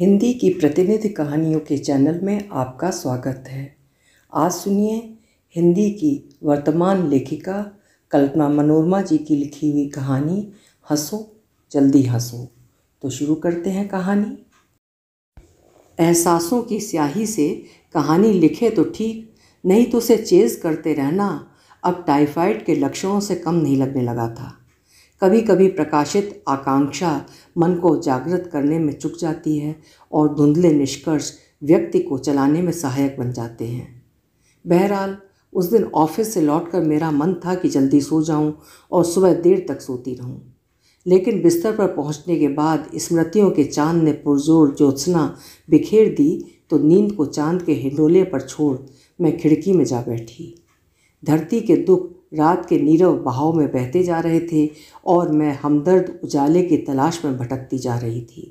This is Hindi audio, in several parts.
हिंदी की प्रतिनिधि कहानियों के चैनल में आपका स्वागत है आज सुनिए हिंदी की वर्तमान लेखिका कल्पना मनोरमा जी की लिखी हुई कहानी हंसो जल्दी हंसो तो शुरू करते हैं कहानी एहसासों की स्याही से कहानी लिखे तो ठीक नहीं तो उसे चेज करते रहना अब टाइफाइड के लक्षणों से कम नहीं लगने लगा था कभी कभी प्रकाशित आकांक्षा मन को जागृत करने में चुक जाती है और धुंधले निष्कर्ष व्यक्ति को चलाने में सहायक बन जाते हैं बहरहाल उस दिन ऑफिस से लौटकर मेरा मन था कि जल्दी सो जाऊं और सुबह देर तक सोती रहूं लेकिन बिस्तर पर पहुंचने के बाद स्मृतियों के चांद ने पुरजोर ज्योत्सना बिखेर दी तो नींद को चांद के हिंडोले पर छोड़ मैं खिड़की में जा बैठी धरती के दुख रात के नीरव बहाव में बहते जा रहे थे और मैं हमदर्द उजाले की तलाश में भटकती जा रही थी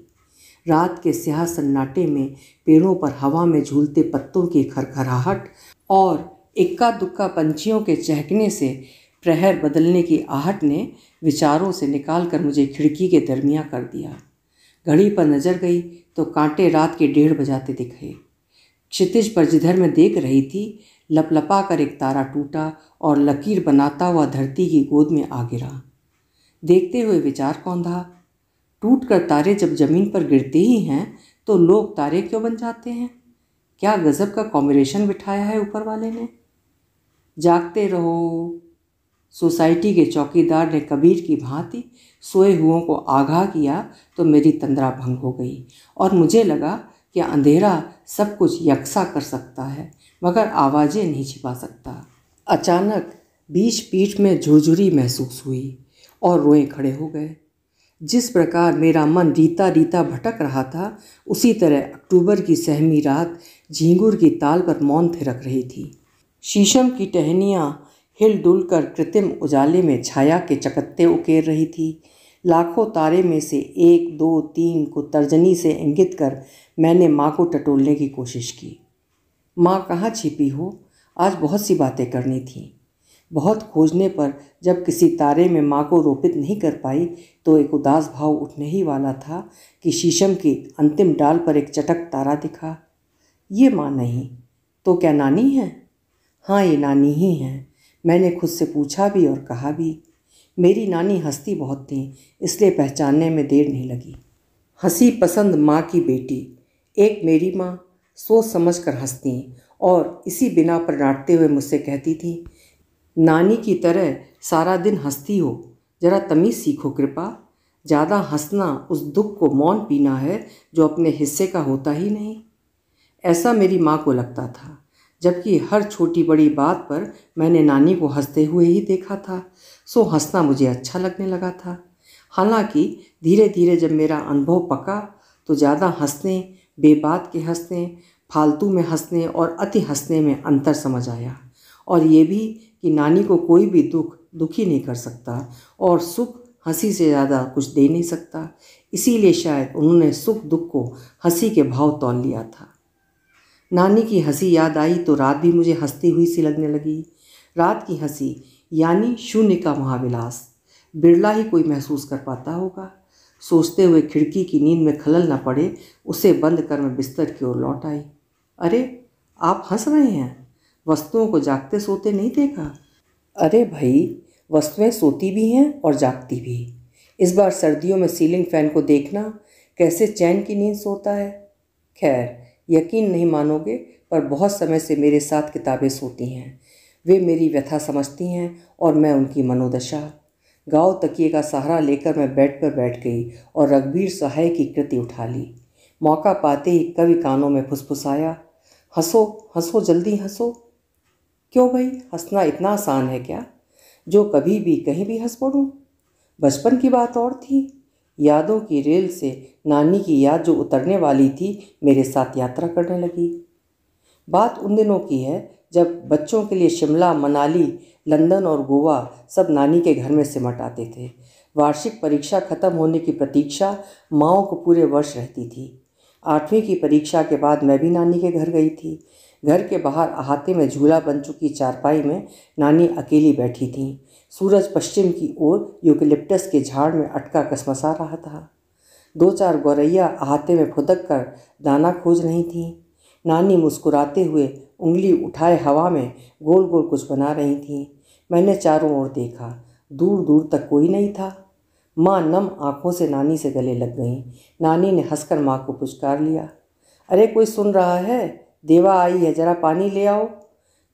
रात के स्याह सन्नाटे में पेड़ों पर हवा में झूलते पत्तों की खरखराहट और इक्का दुक्का पंछियों के चहकने से प्रहर बदलने की आहट ने विचारों से निकाल कर मुझे खिड़की के दरमिया कर दिया घड़ी पर नज़र गई तो कांटे रात के डेढ़ बजाते दिखे क्षितिज पर जिधर मैं देख रही थी लपलपा कर एक तारा टूटा और लकीर बनाता हुआ धरती की गोद में आ गिरा देखते हुए विचार कौंधा टूट कर तारे जब जमीन पर गिरते ही हैं तो लोग तारे क्यों बन जाते हैं क्या गज़ब का कॉम्बिनेशन बिठाया है ऊपर वाले ने जागते रहो सोसाइटी के चौकीदार ने कबीर की भांति सोए हुओं को आगाह किया तो मेरी तंद्रा भंग हो गई और मुझे लगा क्या अंधेरा सब कुछ यकसा कर सकता है मगर आवाज़ें नहीं छिपा सकता अचानक बीच पीठ में झुरझुरी महसूस हुई और रोए खड़े हो गए जिस प्रकार मेरा मन रीता रीता भटक रहा था उसी तरह अक्टूबर की सहमी रात झींगुर की ताल पर मौन थिरक रही थी शीशम की टहनियाँ हिल डुल कर कृत्रिम उजाले में छाया के चकत्ते उकेर रही थी लाखों तारे में से एक दो तीन को तर्जनी से इंगित कर मैंने माँ को टटोलने की कोशिश की माँ कहाँ छिपी हो आज बहुत सी बातें करनी थीं बहुत खोजने पर जब किसी तारे में माँ को रोपित नहीं कर पाई तो एक उदास भाव उठने ही वाला था कि शीशम की अंतिम डाल पर एक चटक तारा दिखा ये माँ नहीं तो क्या नानी है हाँ ये नानी ही हैं मैंने खुद से पूछा भी और कहा भी मेरी नानी हंसती बहुत थी इसलिए पहचानने में देर नहीं लगी हंसी पसंद माँ की बेटी एक मेरी माँ सोच समझ कर हंसती और इसी बिना पर डांटते हुए मुझसे कहती थी नानी की तरह सारा दिन हंसती हो जरा तमीज़ सीखो कृपा ज़्यादा हंसना उस दुख को मौन पीना है जो अपने हिस्से का होता ही नहीं ऐसा मेरी माँ को लगता था जबकि हर छोटी बड़ी बात पर मैंने नानी को हंसते हुए ही देखा था सो हंसना मुझे अच्छा लगने लगा था हालांकि धीरे धीरे जब मेरा अनुभव पका तो ज़्यादा हंसने बेबात के हंसने फालतू में हंसने और अति हंसने में अंतर समझ आया और ये भी कि नानी को कोई भी दुख दुखी नहीं कर सकता और सुख हंसी से ज़्यादा कुछ दे नहीं सकता इसीलिए शायद उन्होंने सुख दुख को हंसी के भाव तोल लिया था नानी की हंसी याद आई तो रात भी मुझे हंसती हुई सी लगने लगी रात की हंसी यानी शून्य का महाविलास बिरला ही कोई महसूस कर पाता होगा सोचते हुए खिड़की की नींद में खलल न पड़े उसे बंद कर मैं बिस्तर की ओर लौट आई अरे आप हंस रहे हैं वस्तुओं को जागते सोते नहीं देखा अरे भाई वस्तुएं सोती भी हैं और जागती भी इस बार सर्दियों में सीलिंग फैन को देखना कैसे चैन की नींद सोता है खैर यकीन नहीं मानोगे पर बहुत समय से मेरे साथ किताबें सोती हैं वे मेरी व्यथा समझती हैं और मैं उनकी मनोदशा गाँव तकिए का सहारा लेकर मैं बेड पर बैठ गई और रघुवीर सहाय की कृति उठा ली मौका पाते ही कवि कानों में फुसफुसाया हंसो हंसो जल्दी हंसो क्यों भाई हंसना इतना आसान है क्या जो कभी भी कहीं भी हंस पड़ूँ बचपन की बात और थी यादों की रेल से नानी की याद जो उतरने वाली थी मेरे साथ यात्रा करने लगी बात उन दिनों की है जब बच्चों के लिए शिमला मनाली लंदन और गोवा सब नानी के घर में सिमट आते थे वार्षिक परीक्षा खत्म होने की प्रतीक्षा माओ को पूरे वर्ष रहती थी आठवीं की परीक्षा के बाद मैं भी नानी के घर गई थी घर के बाहर अहाते में झूला बन चुकी चारपाई में नानी अकेली बैठी थी सूरज पश्चिम की ओर यूकलिप्टस के झाड़ में अटका कसमसा रहा था दो चार गौरैया अहाते में फुदक कर दाना खोज रही थी नानी मुस्कुराते हुए उंगली उठाए हवा में गोल गोल कुछ बना रही थी मैंने चारों ओर देखा दूर दूर तक कोई नहीं था माँ नम आँखों से नानी से गले लग गई नानी ने हंसकर माँ को पुचकार लिया अरे कोई सुन रहा है देवा आई है जरा पानी ले आओ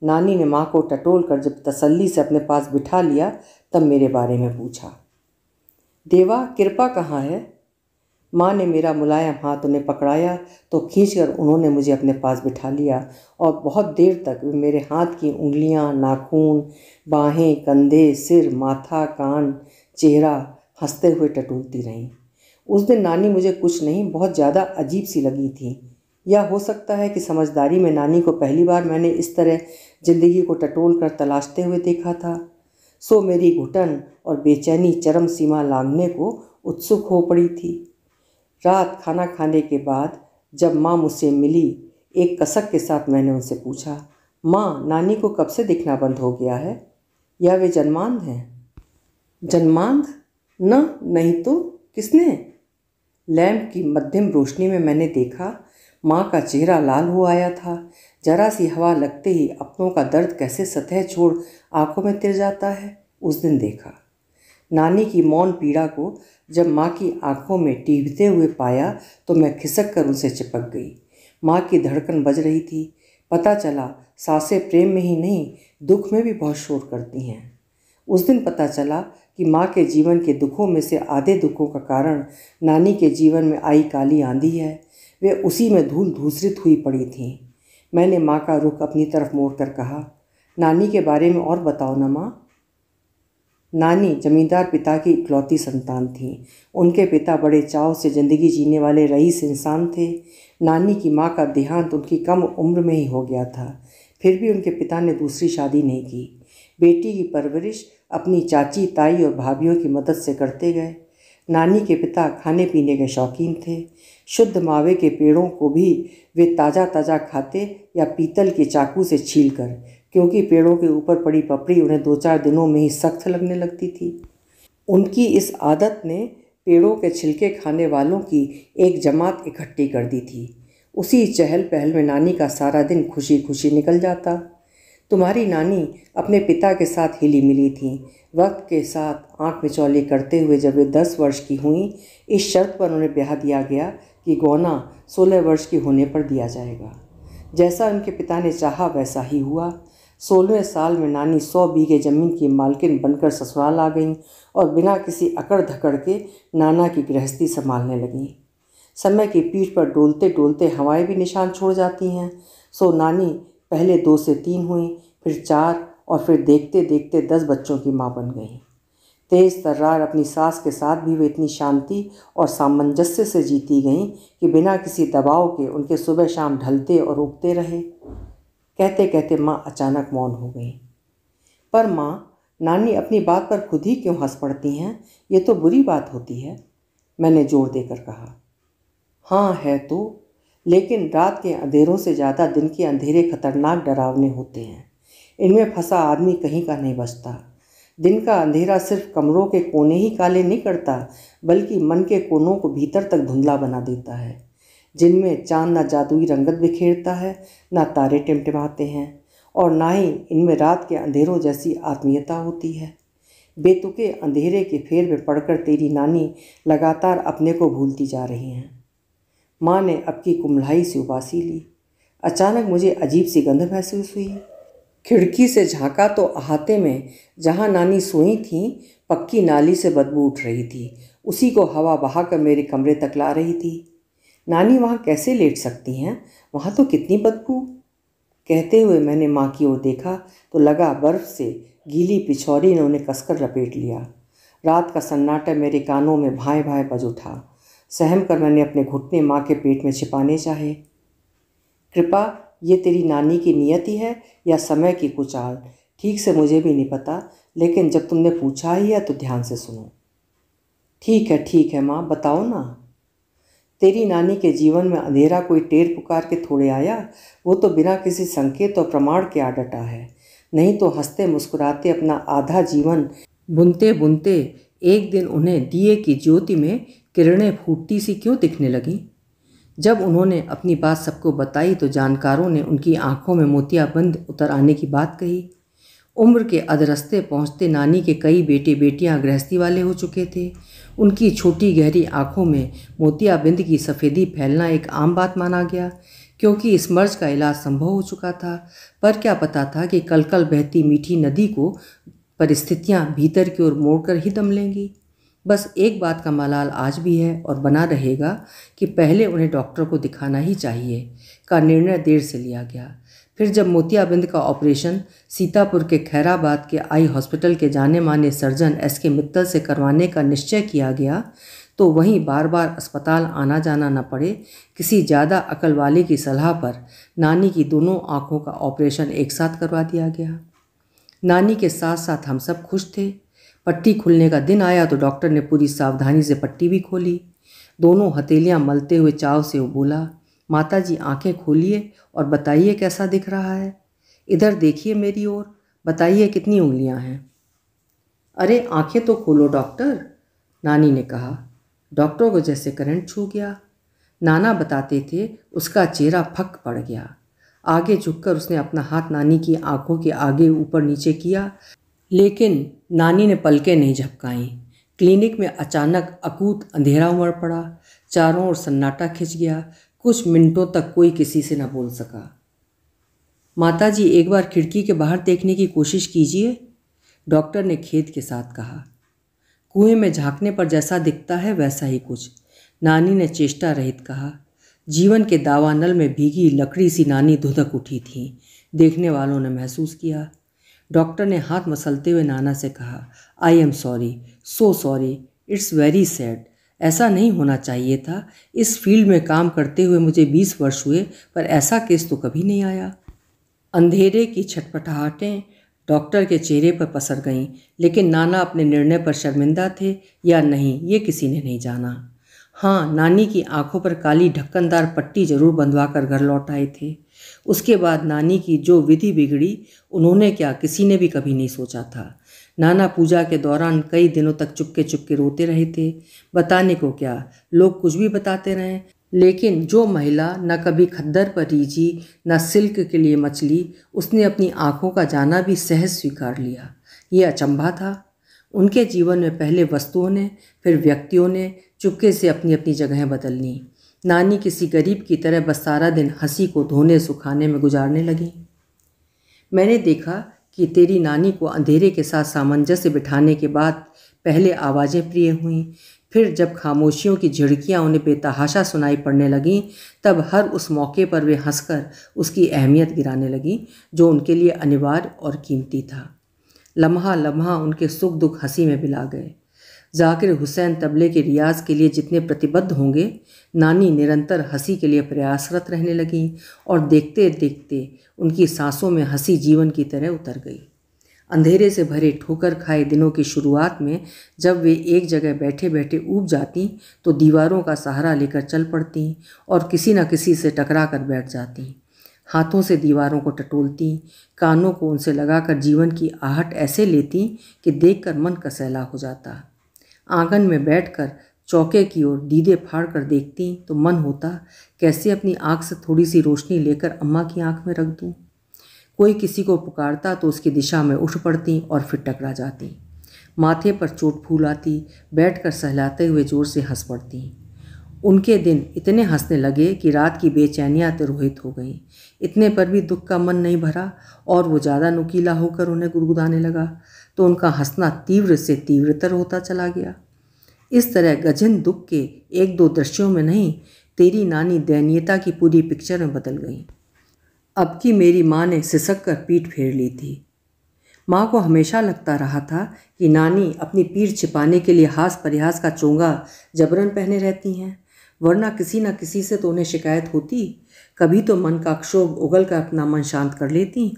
नानी ने माँ को टटोल कर जब तसल्ली से अपने पास बिठा लिया तब मेरे बारे में पूछा देवा कृपा कहाँ है माँ ने मेरा मुलायम हाथ उन्हें पकड़ाया तो खींचकर उन्होंने मुझे अपने पास बिठा लिया और बहुत देर तक वे मेरे हाथ की उंगलियाँ नाखून बाहें कंधे सिर माथा कान चेहरा हंसते हुए टटोलती रहीं उस दिन नानी मुझे कुछ नहीं बहुत ज़्यादा अजीब सी लगी थी या हो सकता है कि समझदारी में नानी को पहली बार मैंने इस तरह ज़िंदगी को टटोल कर तलाशते हुए देखा था सो मेरी घुटन और बेचैनी चरम सीमा लांघने को उत्सुक हो पड़ी थी रात खाना खाने के बाद जब माँ मुझसे मिली एक कसक के साथ मैंने उनसे पूछा माँ नानी को कब से दिखना बंद हो गया है या वे जन्मांध हैं जन्मांध न नहीं तो किसने लैम्प की मध्यम रोशनी में मैंने देखा माँ का चेहरा लाल हो आया था जरा सी हवा लगते ही अपनों का दर्द कैसे सतह छोड़ आंखों में तिर जाता है उस दिन देखा नानी की मौन पीड़ा को जब माँ की आंखों में टीबते हुए पाया तो मैं खिसक कर उनसे चिपक गई माँ की धड़कन बज रही थी पता चला सासे प्रेम में ही नहीं दुख में भी बहुत शोर करती हैं उस दिन पता चला कि माँ के जीवन के दुखों में से आधे दुखों का कारण नानी के जीवन में आई काली आंधी है वे उसी में धूल धूसरित हुई पड़ी थीं मैंने माँ का रुख अपनी तरफ मोड़ कर कहा नानी के बारे में और बताओ ना माँ नानी जमींदार पिता की इकलौती संतान थी उनके पिता बड़े चाव से ज़िंदगी जीने वाले रईस इंसान थे नानी की माँ का देहांत उनकी कम उम्र में ही हो गया था फिर भी उनके पिता ने दूसरी शादी नहीं की बेटी की परवरिश अपनी चाची ताई और भाभीियों की मदद से करते गए नानी के पिता खाने पीने के शौकीन थे शुद्ध मावे के पेड़ों को भी वे ताज़ा ताज़ा खाते या पीतल के चाकू से छील कर क्योंकि पेड़ों के ऊपर पड़ी पपड़ी उन्हें दो चार दिनों में ही सख्त लगने लगती थी उनकी इस आदत ने पेड़ों के छिलके खाने वालों की एक जमात इकट्ठी कर दी थी उसी चहल पहल में नानी का सारा दिन खुशी खुशी निकल जाता तुम्हारी नानी अपने पिता के साथ हिली मिली थी वक्त के साथ आँख मिचौली करते हुए जब वे दस वर्ष की हुई इस शर्त पर उन्हें ब्याह दिया गया कि गौना सोलह वर्ष की होने पर दिया जाएगा जैसा उनके पिता ने चाहा वैसा ही हुआ सोलह साल में नानी सौ बीघे जमीन की मालकिन बनकर ससुराल आ गईं और बिना किसी अकड़ धकड़ के नाना की गृहस्थी संभालने लगीं समय की पीठ पर डोलते डोलते हवाएं भी निशान छोड़ जाती हैं सो नानी पहले दो से तीन हुई फिर चार और फिर देखते देखते दस बच्चों की माँ बन गई तेज तर्रार अपनी सास के साथ भी वे इतनी शांति और सामंजस्य से जीती गईं कि बिना किसी दबाव के उनके सुबह शाम ढलते और उगते रहे कहते कहते माँ अचानक मौन हो गई पर माँ नानी अपनी बात पर खुद ही क्यों हंस पड़ती हैं ये तो बुरी बात होती है मैंने जोर देकर कहा हाँ है तो लेकिन रात के अंधेरों से ज़्यादा दिन के अंधेरे खतरनाक डरावने होते हैं इनमें फंसा आदमी कहीं का नहीं बचता दिन का अंधेरा सिर्फ कमरों के कोने ही काले नहीं करता बल्कि मन के कोनों को भीतर तक धुंधला बना देता है जिनमें चांद ना जादुई रंगत बिखेरता है ना तारे टिमटिमाते हैं और ना ही इनमें रात के अंधेरों जैसी आत्मीयता होती है बेतुके अंधेरे के फेर में पड़कर तेरी नानी लगातार अपने को भूलती जा रही हैं माँ ने अब की कुम्हलाई से उबासी ली अचानक मुझे अजीब सी गंध महसूस हुई खिड़की से झांका तो अहाते में जहाँ नानी सोई थी पक्की नाली से बदबू उठ रही थी उसी को हवा बहाकर मेरे कमरे तक ला रही थी नानी वहाँ कैसे लेट सकती हैं वहाँ तो कितनी बदबू कहते हुए मैंने माँ की ओर देखा तो लगा बर्फ से गीली पिछौरी ने उन्हें कसकर लपेट लिया रात का सन्नाटा मेरे कानों में भाए भाए बज उठा सहम कर मैंने अपने घुटने माँ के पेट में छिपाने चाहे कृपा ये तेरी नानी की नियति है या समय की कुचाल ठीक से मुझे भी नहीं पता लेकिन जब तुमने पूछा ही है तो ध्यान से सुनो ठीक है ठीक है माँ बताओ ना तेरी नानी के जीवन में अंधेरा कोई टेर पुकार के थोड़े आया वो तो बिना किसी संकेत और प्रमाण के आ डटा है नहीं तो हंसते मुस्कुराते अपना आधा जीवन बुनते बुनते एक दिन उन्हें दिए की ज्योति में किरणें फूटती सी क्यों दिखने लगीं जब उन्होंने अपनी बात सबको बताई तो जानकारों ने उनकी आंखों में मोतियाबंद उतर आने की बात कही उम्र के अधरस्ते पहुंचते नानी के कई बेटे बेटियां गृहस्थी वाले हो चुके थे उनकी छोटी गहरी आंखों में मोतियाबिंद की सफ़ेदी फैलना एक आम बात माना गया क्योंकि इस मर्ज का इलाज संभव हो चुका था पर क्या पता था कि कल कल बहती मीठी नदी को परिस्थितियाँ भीतर की ओर मोड़कर ही दम लेंगी बस एक बात का मलाल आज भी है और बना रहेगा कि पहले उन्हें डॉक्टर को दिखाना ही चाहिए का निर्णय देर से लिया गया फिर जब मोतियाबिंद का ऑपरेशन सीतापुर के खैराबाद के आई हॉस्पिटल के जाने माने सर्जन एस के मित्तल से करवाने का निश्चय किया गया तो वहीं बार बार अस्पताल आना जाना न पड़े किसी ज़्यादा अकल वाले की सलाह पर नानी की दोनों आँखों का ऑपरेशन एक साथ करवा दिया गया नानी के साथ साथ हम सब खुश थे पट्टी खुलने का दिन आया तो डॉक्टर ने पूरी सावधानी से पट्टी भी खोली दोनों हथेलियाँ मलते हुए चाव से वो बोला माता जी आँखें खोलिए और बताइए कैसा दिख रहा है इधर देखिए मेरी ओर बताइए कितनी उंगलियां हैं अरे आंखें तो खोलो डॉक्टर नानी ने कहा डॉक्टर को जैसे करंट छू गया नाना बताते थे उसका चेहरा फक पड़ गया आगे झुककर उसने अपना हाथ नानी की आंखों के आगे ऊपर नीचे किया लेकिन नानी ने पलकें नहीं झपकाई क्लिनिक में अचानक अकूत अंधेरा उमड़ पड़ा चारों ओर सन्नाटा खिंच गया कुछ मिनटों तक कोई किसी से न बोल सका माता जी एक बार खिड़की के बाहर देखने की कोशिश कीजिए डॉक्टर ने खेत के साथ कहा कुएं में झांकने पर जैसा दिखता है वैसा ही कुछ नानी ने चेष्टा रहित कहा जीवन के दावानल में भीगी लकड़ी सी नानी धुधक उठी थी देखने वालों ने महसूस किया डॉक्टर ने हाथ मसलते हुए नाना से कहा I am sorry so sorry it's very sad ऐसा नहीं होना चाहिए था इस फील्ड में काम करते हुए मुझे बीस वर्ष हुए पर ऐसा केस तो कभी नहीं आया अंधेरे की छटपटाहटें डॉक्टर के चेहरे पर पसर गईं लेकिन नाना अपने निर्णय पर शर्मिंदा थे या नहीं ये किसी ने नहीं जाना हाँ नानी की आंखों पर काली ढक्कनदार पट्टी जरूर बंधवा कर घर लौट आए थे उसके बाद नानी की जो विधि बिगड़ी उन्होंने क्या किसी ने भी कभी नहीं सोचा था नाना पूजा के दौरान कई दिनों तक चुपके चुपके रोते रहे थे बताने को क्या लोग कुछ भी बताते रहे लेकिन जो महिला न कभी खद्दर पर रीझी न सिल्क के लिए मछली उसने अपनी आँखों का जाना भी सहज स्वीकार लिया ये अचंभा था उनके जीवन में पहले वस्तुओं ने फिर व्यक्तियों ने चुपके से अपनी अपनी जगहें बदल ली नानी किसी गरीब की तरह बस सारा दिन हंसी को धोने सुखाने में गुजारने लगी मैंने देखा कि तेरी नानी को अंधेरे के साथ सामंजस्य बिठाने के बाद पहले आवाज़ें प्रिय हुईं फिर जब खामोशियों की झिड़कियाँ उन्हें बेतहाशा सुनाई पड़ने लगीं तब हर उस मौके पर वे हंसकर उसकी अहमियत गिराने लगीं जो उनके लिए अनिवार्य और कीमती था लम्हा लम्हा उनके सुख दुख हंसी में बिला गए जाकिर हुसैन तबले के रियाज के लिए जितने प्रतिबद्ध होंगे नानी निरंतर हंसी के लिए प्रयासरत रहने लगी और देखते देखते उनकी सांसों में हंसी जीवन की तरह उतर गई अंधेरे से भरे ठोकर खाए दिनों की शुरुआत में जब वे एक जगह बैठे बैठे ऊब जाती तो दीवारों का सहारा लेकर चल पड़ती और किसी न किसी से टकरा कर बैठ जाती हाथों से दीवारों को टटोलती कानों को उनसे लगाकर जीवन की आहट ऐसे लेती कि देखकर मन कसैला हो जाता आंगन में बैठकर चौके की ओर दीदे फाड़ कर देखती तो मन होता कैसे अपनी आँख से थोड़ी सी रोशनी लेकर अम्मा की आँख में रख दूँ कोई किसी को पुकारता तो उसकी दिशा में उठ पड़ती और फिर टकरा जाती माथे पर चोट फूल आती बैठ कर सहलाते हुए जोर से हंस पड़ती उनके दिन इतने हंसने लगे कि रात की बेचैनियाँ तिरोहित तो हो गईं इतने पर भी दुख का मन नहीं भरा और वो ज़्यादा नुकीला होकर उन्हें गुदगुदाने लगा तो उनका हंसना तीव्र से तीव्रतर होता चला गया इस तरह गजन दुख के एक दो दृश्यों में नहीं तेरी नानी दयनीयता की पूरी पिक्चर में बदल गई अब की मेरी माँ ने सिसक कर पीठ फेर ली थी माँ को हमेशा लगता रहा था कि नानी अपनी पीठ छिपाने के लिए हास परिहास का चोंगा जबरन पहने रहती हैं वरना किसी न किसी से तो उन्हें शिकायत होती कभी तो मन का क्षोभ उगल कर अपना मन शांत कर लेती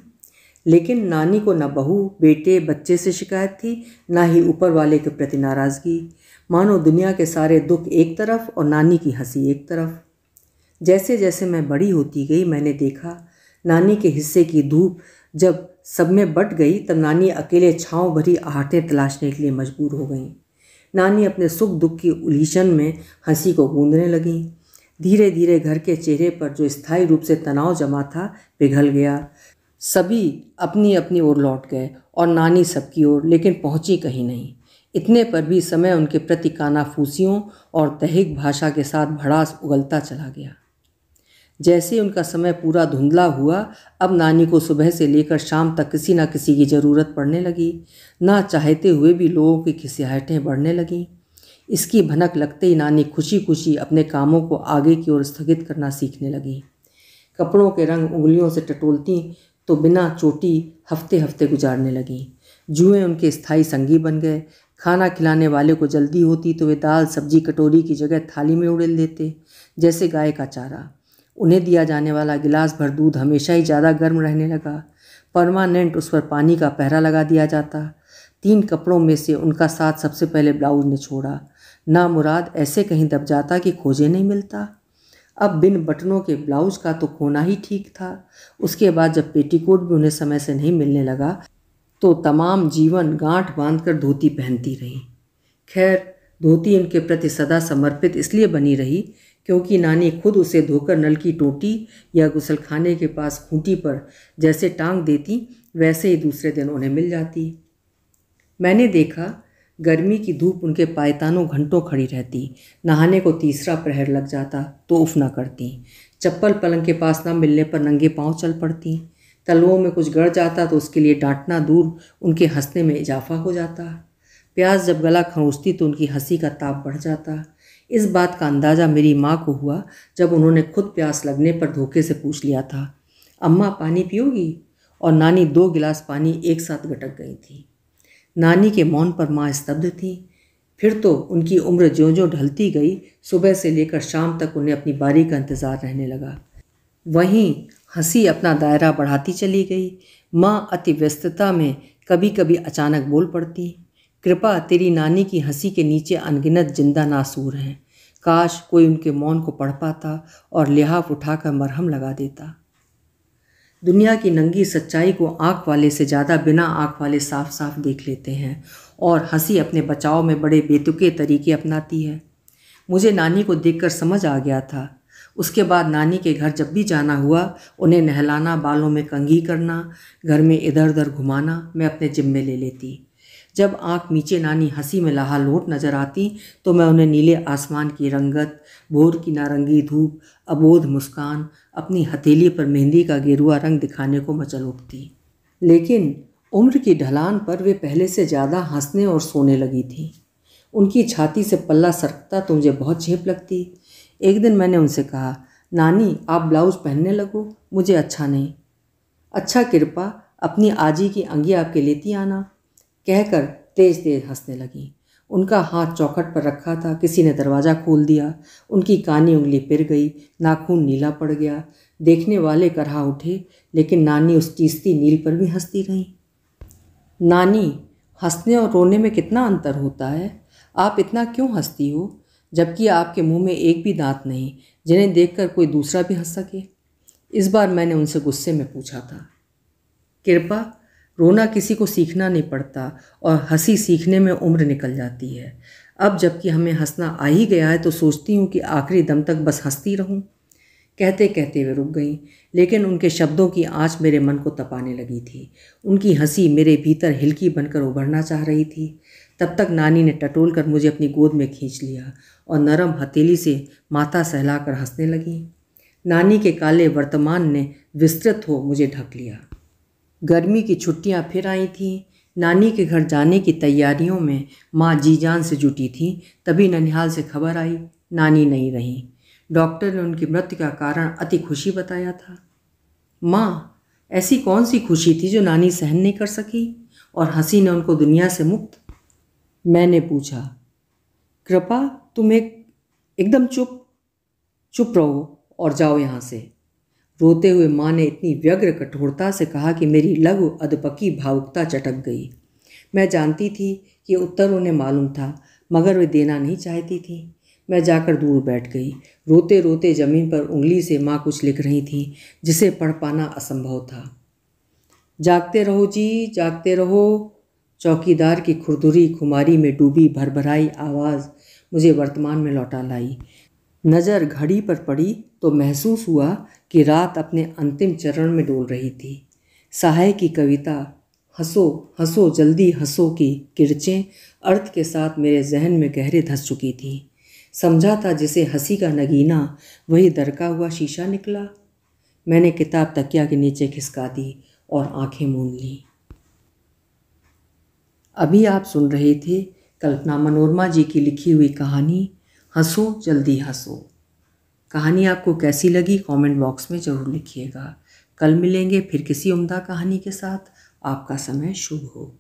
लेकिन नानी को न बहू बेटे बच्चे से शिकायत थी ना ही ऊपर वाले के प्रति नाराज़गी मानो दुनिया के सारे दुख एक तरफ और नानी की हंसी एक तरफ जैसे जैसे मैं बड़ी होती गई मैंने देखा नानी के हिस्से की धूप जब सब में बट गई तब नानी अकेले छाँव भरी आहटें तलाशने के लिए मजबूर हो गईं नानी अपने सुख दुख की उलझन में हंसी को गूंदने लगी धीरे धीरे घर के चेहरे पर जो स्थायी रूप से तनाव जमा था पिघल गया सभी अपनी अपनी ओर लौट गए और नानी सबकी ओर लेकिन पहुंची कहीं नहीं इतने पर भी समय उनके प्रति कानाफूसियों और दहिक भाषा के साथ भड़ास उगलता चला गया जैसे उनका समय पूरा धुंधला हुआ अब नानी को सुबह से लेकर शाम तक किसी ना किसी की ज़रूरत पड़ने लगी ना चाहते हुए भी लोगों की खिसियाहटें बढ़ने लगीं इसकी भनक लगते ही नानी खुशी खुशी अपने कामों को आगे की ओर स्थगित करना सीखने लगी कपड़ों के रंग उंगलियों से टटोलती तो बिना चोटी हफ्ते हफ्ते गुजारने लगीं जुए उनके स्थाई संगी बन गए खाना खिलाने वाले को जल्दी होती तो वे दाल सब्जी कटोरी की जगह थाली में उड़ेल देते जैसे गाय का चारा उन्हें दिया जाने वाला गिलास भर दूध हमेशा ही ज़्यादा गर्म रहने लगा परमानेंट उस पर पानी का पहरा लगा दिया जाता तीन कपड़ों में से उनका साथ सबसे पहले ब्लाउज ने छोड़ा ना मुराद ऐसे कहीं दब जाता कि खोजे नहीं मिलता अब बिन बटनों के ब्लाउज का तो होना ही ठीक था उसके बाद जब पेटीकोट भी उन्हें समय से नहीं मिलने लगा तो तमाम जीवन गांठ बांधकर धोती पहनती रही खैर धोती इनके प्रति सदा समर्पित इसलिए बनी रही क्योंकि नानी खुद उसे धोकर नल की टोटी या गुसलखाने के पास खूंटी पर जैसे टांग देती वैसे ही दूसरे दिन उन्हें मिल जाती मैंने देखा गर्मी की धूप उनके पायतानों घंटों खड़ी रहती नहाने को तीसरा प्रहर लग जाता तो उफ ना करती चप्पल पलंग के पास ना मिलने पर नंगे पाँव चल पड़ती तलवों में कुछ गड़ जाता तो उसके लिए डांटना दूर उनके हंसने में इजाफा हो जाता प्यास जब गला खरोंचती तो उनकी हंसी का ताप बढ़ जाता इस बात का अंदाज़ा मेरी माँ को हुआ जब उन्होंने खुद प्यास लगने पर धोखे से पूछ लिया था अम्मा पानी पियोगी और नानी दो गिलास पानी एक साथ गटक गई थी नानी के मौन पर माँ स्तब्ध थी फिर तो उनकी उम्र जो जो ढलती गई सुबह से लेकर शाम तक उन्हें अपनी बारी का इंतज़ार रहने लगा वहीं हंसी अपना दायरा बढ़ाती चली गई माँ अति व्यस्तता में कभी कभी अचानक बोल पड़ती कृपा तेरी नानी की हंसी के नीचे अनगिनत जिंदा नासूर हैं काश कोई उनके मौन को पढ़ पाता और लिहाफ उठाकर मरहम लगा देता दुनिया की नंगी सच्चाई को आँख वाले से ज़्यादा बिना आँख वाले साफ साफ देख लेते हैं और हंसी अपने बचाव में बड़े बेतुके तरीके अपनाती है मुझे नानी को देखकर समझ आ गया था उसके बाद नानी के घर जब भी जाना हुआ उन्हें नहलाना बालों में कंघी करना घर में इधर उधर घुमाना मैं अपने जिम्मे ले लेती जब आँख नीचे नानी हंसी में लहा लोट नजर आती तो मैं उन्हें नीले आसमान की रंगत भोर की नारंगी धूप अबोध मुस्कान अपनी हथेली पर मेहंदी का गेरुआ रंग दिखाने को मचल उठती लेकिन उम्र की ढलान पर वे पहले से ज़्यादा हंसने और सोने लगी थी उनकी छाती से पल्ला सरकता तो मुझे बहुत झेप लगती एक दिन मैंने उनसे कहा नानी आप ब्लाउज़ पहनने लगो मुझे अच्छा नहीं अच्छा कृपा अपनी आजी की अंगी आपके लेती आना कहकर तेज तेज हंसने लगी उनका हाथ चौखट पर रखा था किसी ने दरवाज़ा खोल दिया उनकी कानी उंगली पिर गई नाखून नीला पड़ गया देखने वाले करहा उठे लेकिन नानी उस चीजती नील पर भी हंसती रही नानी हंसने और रोने में कितना अंतर होता है आप इतना क्यों हंसती हो जबकि आपके मुंह में एक भी दांत नहीं जिन्हें देखकर कोई दूसरा भी हंस सके इस बार मैंने उनसे गुस्से में पूछा था कृपा रोना किसी को सीखना नहीं पड़ता और हंसी सीखने में उम्र निकल जाती है अब जबकि हमें हंसना आ ही गया है तो सोचती हूँ कि आखिरी दम तक बस हंसती रहूँ कहते कहते वे रुक गई लेकिन उनके शब्दों की आँच मेरे मन को तपाने लगी थी उनकी हंसी मेरे भीतर हिलकी बनकर उभरना चाह रही थी तब तक नानी ने टटोल कर मुझे अपनी गोद में खींच लिया और नरम हथेली से माथा सहलाकर हंसने लगी नानी के काले वर्तमान ने विस्तृत हो मुझे ढक लिया गर्मी की छुट्टियां फिर आई थीं नानी के घर जाने की तैयारियों में माँ जी जान से जुटी थी तभी ननिहाल से खबर आई नानी नहीं रही डॉक्टर ने उनकी मृत्यु का कारण अति खुशी बताया था माँ ऐसी कौन सी खुशी थी जो नानी सहन नहीं कर सकी और हंसी ने उनको दुनिया से मुक्त मैंने पूछा कृपा तुम एक एकदम चुप चुप रहो और जाओ यहाँ से रोते हुए माँ ने इतनी व्यग्र कठोरता से कहा कि मेरी लघु अधपकी भावुकता चटक गई मैं जानती थी कि उत्तर उन्हें मालूम था मगर वे देना नहीं चाहती थी मैं जाकर दूर बैठ गई रोते रोते ज़मीन पर उंगली से माँ कुछ लिख रही थी जिसे पढ़ पाना असंभव था जागते रहो जी जागते रहो चौकीदार की खुरदुरी खुमारी में डूबी भरभराई आवाज़ मुझे वर्तमान में लौटा लाई नज़र घड़ी पर पड़ी तो महसूस हुआ कि रात अपने अंतिम चरण में डोल रही थी सहाय की कविता हंसो हंसो जल्दी हंसो की किरचें अर्थ के साथ मेरे जहन में गहरे धंस चुकी थी समझा था जिसे हंसी का नगीना वही दरका हुआ शीशा निकला मैंने किताब तकिया के नीचे खिसका दी और आंखें मूंद लीं अभी आप सुन रहे थे कल्पना मनोरमा जी की लिखी हुई कहानी हंसो जल्दी हंसो कहानी आपको कैसी लगी कमेंट बॉक्स में ज़रूर लिखिएगा कल मिलेंगे फिर किसी उम्दा कहानी के साथ आपका समय शुभ हो